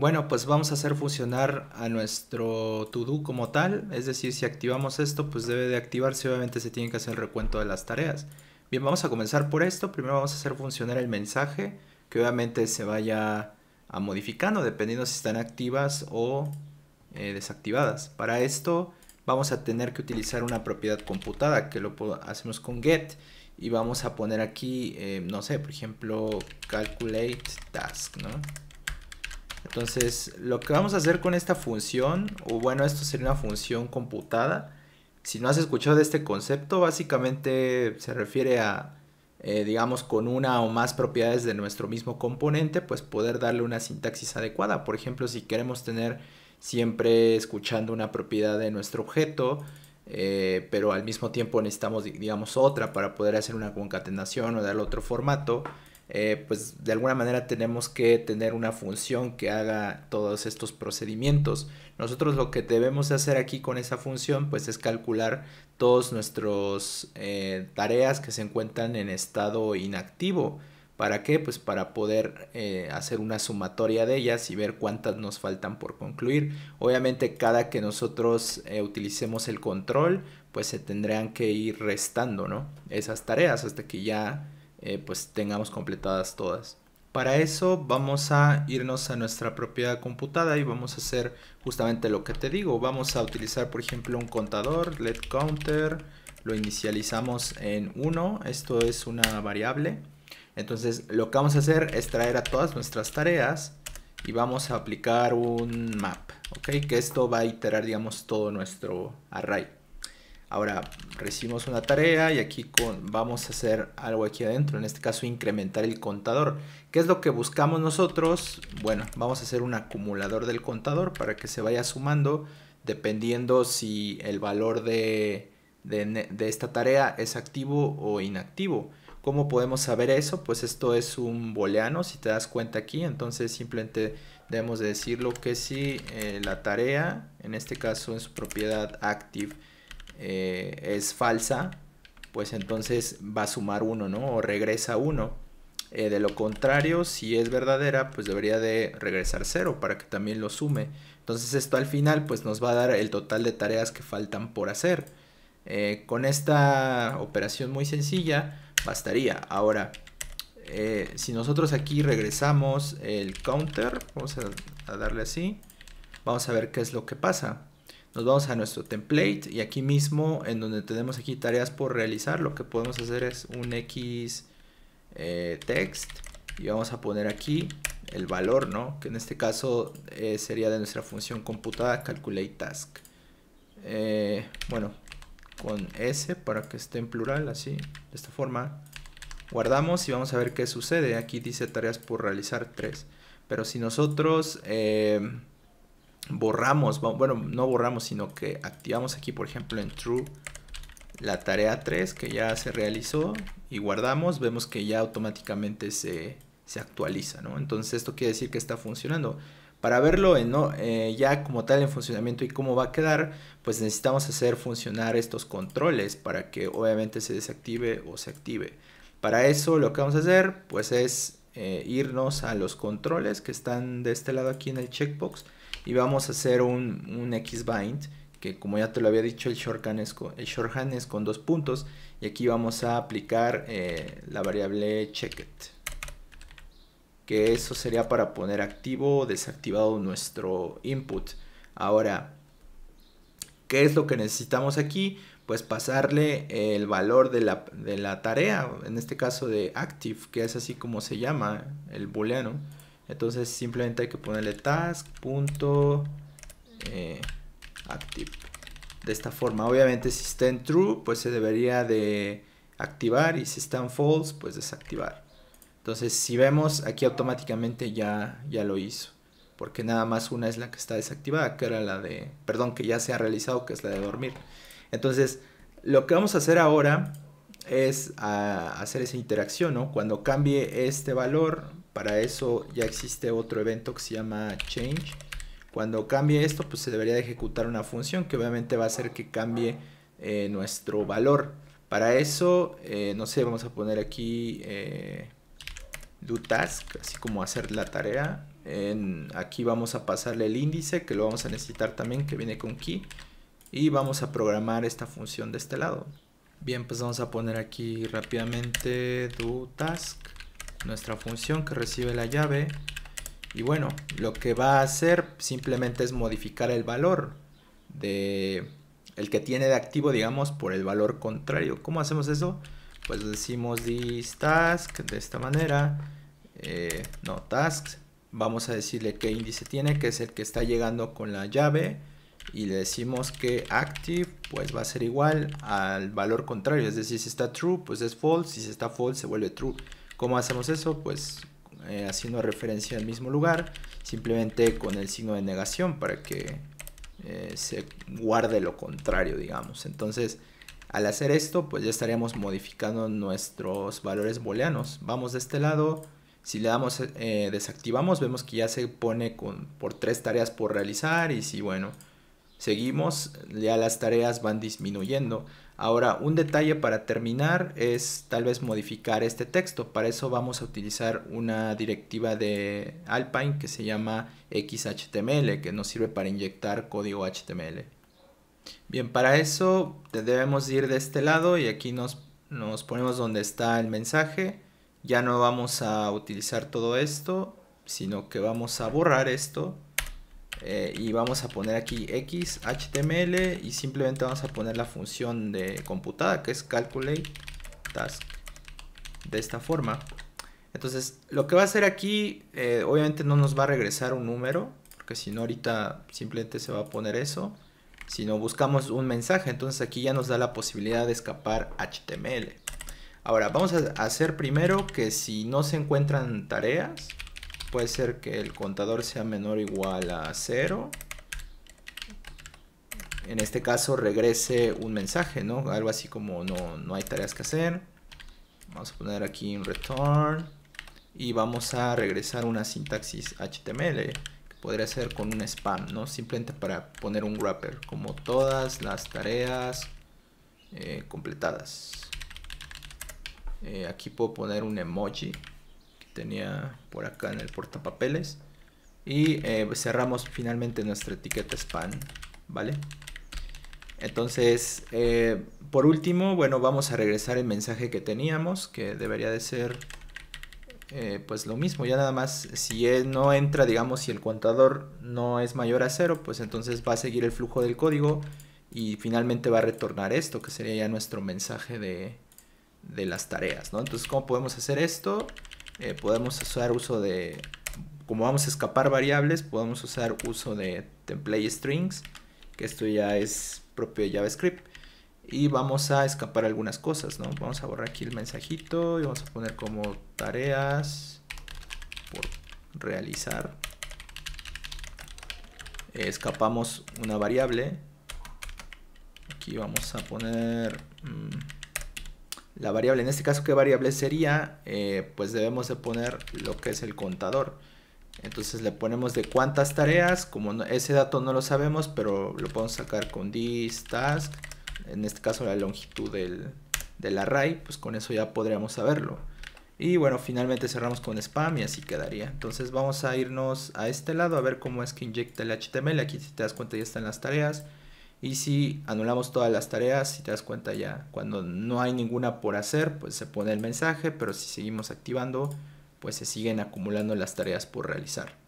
bueno, pues vamos a hacer funcionar a nuestro to-do como tal. Es decir, si activamos esto, pues debe de activarse. Obviamente se tiene que hacer el recuento de las tareas. Bien, vamos a comenzar por esto. Primero vamos a hacer funcionar el mensaje, que obviamente se vaya a modificando dependiendo si están activas o eh, desactivadas. Para esto vamos a tener que utilizar una propiedad computada, que lo hacemos con get. Y vamos a poner aquí, eh, no sé, por ejemplo, calculate task, ¿no? Entonces, lo que vamos a hacer con esta función, o bueno, esto sería una función computada. Si no has escuchado de este concepto, básicamente se refiere a, eh, digamos, con una o más propiedades de nuestro mismo componente, pues poder darle una sintaxis adecuada. Por ejemplo, si queremos tener siempre escuchando una propiedad de nuestro objeto, eh, pero al mismo tiempo necesitamos, digamos, otra para poder hacer una concatenación o darle otro formato, eh, pues de alguna manera tenemos que tener una función que haga todos estos procedimientos. Nosotros lo que debemos hacer aquí con esa función pues es calcular todos nuestros eh, tareas que se encuentran en estado inactivo. ¿Para qué? Pues para poder eh, hacer una sumatoria de ellas y ver cuántas nos faltan por concluir. Obviamente cada que nosotros utilicemos el control, pues se tendrán que ir restando, ¿no? Esas tareas hasta que ya eh, pues tengamos completadas todas. Para eso vamos a irnos a nuestra propia computada y vamos a hacer justamente lo que te digo. Vamos a utilizar por ejemplo un contador, let counter, lo inicializamos en 1, esto es una variable. Entonces lo que vamos a hacer es traer a todas nuestras tareas y vamos a aplicar un map, ¿ok? Que esto va a iterar digamos todo nuestro array. Ahora recibimos una tarea y aquí con, vamos a hacer algo aquí adentro, en este caso incrementar el contador. ¿Qué es lo que buscamos nosotros? Bueno, vamos a hacer un acumulador del contador para que se vaya sumando dependiendo si el valor de, esta tarea es activo o inactivo. ¿Cómo podemos saber eso? Pues esto es un booleano, si te das cuenta aquí, entonces simplemente debemos de decirlo que si eh, la tarea, en este caso en su propiedad active, eh, es falsa, pues entonces va a sumar 1, ¿no? O regresa 1. Eh, de lo contrario, si es verdadera, pues debería de regresar 0 para que también lo sume. Entonces esto al final pues nos va a dar el total de tareas que faltan por hacer. Eh, con esta operación muy sencilla bastaría. Ahora, si nosotros aquí regresamos el counter, vamos a darle así, vamos a ver qué es lo que pasa. Nos vamos a nuestro template y aquí mismo en donde tenemos aquí tareas por realizar, lo que podemos hacer es un X eh, text y vamos a poner aquí el valor, ¿no? Que en este caso eh, sería de nuestra función computada calculate task. Eh, bueno, con S para que esté en plural, así, de esta forma. Guardamos y vamos a ver qué sucede. Aquí dice tareas por realizar 3. Pero si nosotros borramos, bueno, no borramos, sino que activamos aquí, por ejemplo, en true la tarea 3 que ya se realizó y guardamos, vemos que ya automáticamente se, actualiza, ¿no? Entonces esto quiere decir que está funcionando. Para verlo eh, ya como tal en funcionamiento y cómo va a quedar, pues necesitamos hacer funcionar estos controles para que obviamente se desactive o se active. Para eso lo que vamos a hacer pues es eh, irnos a los controles que están de este lado aquí en el checkbox y vamos a hacer un, un xbind que como ya te lo había dicho el shorthand es con, es con dos puntos y aquí vamos a aplicar eh, la variable checket que eso sería para poner activo o desactivado nuestro input ahora ¿qué es lo que necesitamos aquí? pues pasarle el valor de la, de la tarea en este caso de active que es así como se llama el booleano entonces simplemente hay que ponerle task.active. Eh, de esta forma, obviamente si está en true, pues se debería de activar y si está en false, pues desactivar. Entonces si vemos aquí automáticamente ya, ya lo hizo. Porque nada más una es la que está desactivada, que era la de, perdón, que ya se ha realizado, que es la de dormir. Entonces, lo que vamos a hacer ahora es ah, hacer esa interacción, ¿no? Cuando cambie este valor, para eso ya existe otro evento que se llama change. Cuando cambie esto, pues se debería de ejecutar una función que obviamente va a hacer que cambie eh, nuestro valor. Para eso, eh, no sé, vamos a poner aquí eh, do task, así como hacer la tarea. aquí vamos a pasarle el índice, que lo vamos a necesitar también, que viene con key. Y vamos a programar esta función de este lado. Bien, pues vamos a poner aquí rápidamente do task nuestra función que recibe la llave y bueno, lo que va a hacer simplemente es modificar el valor de el que tiene de activo, digamos, por el valor contrario. ¿Cómo hacemos eso? Pues decimos task de esta manera, eh, no tasks, vamos a decirle qué índice tiene, que es el que está llegando con la llave y le decimos que active pues va a ser igual al valor contrario, es decir, si está true pues es false, si está false se vuelve true. ¿Cómo hacemos eso? Pues eh, haciendo referencia al mismo lugar, simplemente con el signo de negación para que eh, se guarde lo contrario, digamos. Entonces, al hacer esto, pues ya estaríamos modificando nuestros valores booleanos. Vamos de este lado, si le damos, eh, desactivamos, vemos que ya se pone con, por tres tareas por realizar y si, bueno, Seguimos, ya las tareas van disminuyendo. Ahora, un detalle para terminar es tal vez modificar este texto. Para eso vamos a utilizar una directiva de Alpine que se llama XHTML, que nos sirve para inyectar código HTML. Bien, para eso debemos ir de este lado y aquí nos, nos ponemos donde está el mensaje. Ya no vamos a utilizar todo esto, sino que vamos a borrar esto eh, y vamos a poner aquí x html y simplemente vamos a poner la función de computada que es calculate task de esta forma entonces lo que va a hacer aquí eh, obviamente no nos va a regresar un número porque si no ahorita simplemente se va a poner eso Si no buscamos un mensaje entonces aquí ya nos da la posibilidad de escapar html ahora vamos a hacer primero que si no se encuentran tareas puede ser que el contador sea menor o igual a 0. En este caso regrese un mensaje, ¿no? Algo así como no, hay tareas que hacer. Vamos a poner aquí un return y vamos a regresar una sintaxis HTML que podría ser con un spam, ¿no? Simplemente para poner un wrapper, como todas las tareas eh, completadas. Eh, aquí puedo poner un emoji tenía por acá en el portapapeles. Y eh, cerramos finalmente nuestra etiqueta spam ¿vale? Entonces, eh, por último, bueno, vamos a regresar el mensaje que teníamos, que debería de ser eh, pues lo mismo, ya nada más si él no entra, digamos, si el contador no es mayor a cero, pues entonces va a seguir el flujo del código y finalmente va a retornar esto, que sería ya nuestro mensaje de, de las tareas, ¿no? Entonces, ¿cómo podemos hacer esto? Eh, podemos usar uso de, como vamos a escapar variables, podemos usar uso de template strings, que esto ya es propio de JavaScript. Y vamos a escapar algunas cosas, ¿no? Vamos a borrar aquí el mensajito y vamos a poner como tareas por realizar. Eh, escapamos una variable. Aquí vamos a poner... Mm, la variable. En este caso, ¿qué variable sería? Eh, pues debemos de poner lo que es el contador. Entonces le ponemos de cuántas tareas, como ese dato no lo sabemos, pero lo podemos sacar con this task, en este caso la longitud del, del array, pues con eso ya podríamos saberlo. Y bueno, finalmente cerramos con spam y así quedaría. Entonces vamos a irnos a este lado a ver cómo es que inyecta el HTML. Aquí si te das cuenta ya están las tareas. Y si anulamos todas las tareas, si te das cuenta ya, cuando no hay ninguna por hacer, pues se pone el mensaje, pero si seguimos activando, pues se siguen acumulando las tareas por realizar.